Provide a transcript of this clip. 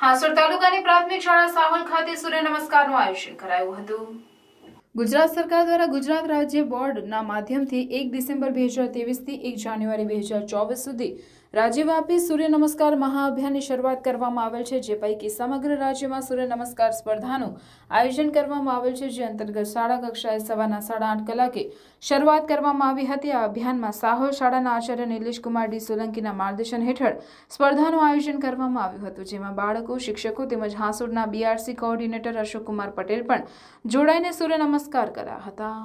હાંસોર તાલુકાની પ્રાથમિક શાળા સાવલ ખાતે સૂર્ય નમસ્કારનું આયોજન કરાયું હતું ગુજરાત સરકાર દ્વારા ગુજરાત રાજ્ય બોર્ડના માધ્યમથી એક ડિસેમ્બર બે હજાર ત્રેવીસથી એક જાન્યુઆરી બે હજાર ચોવીસ સુધી રાજ્યવ્યાપી સૂર્ય નમસ્કાર મહાઅભિયાનની શરૂઆત કરવામાં આવેલ છે જે પૈકી સમગ્ર રાજ્યમાં સૂર્ય નમસ્કાર સ્પર્ધાનું આયોજન કરવામાં આવેલ છે જે અંતર્ગત શાળા કક્ષાએ સવારના સાડા આઠ કલાકે શરૂઆત કરવામાં આવી હતી આ અભિયાનમાં સાહોર શાળાના આચાર્ય નિલેશ કુમાર ડી સોલંકીના માર્ગદર્શન હેઠળ સ્પર્ધાનું આયોજન કરવામાં આવ્યું હતું જેમાં બાળકો શિક્ષકો તેમજ હાંસોડના બીઆરસી કોઓર્ડિનેટર અશોકકુમાર પટેલ પણ જોડાઈને સૂર્ય નમસ્કાર કર્યા હતા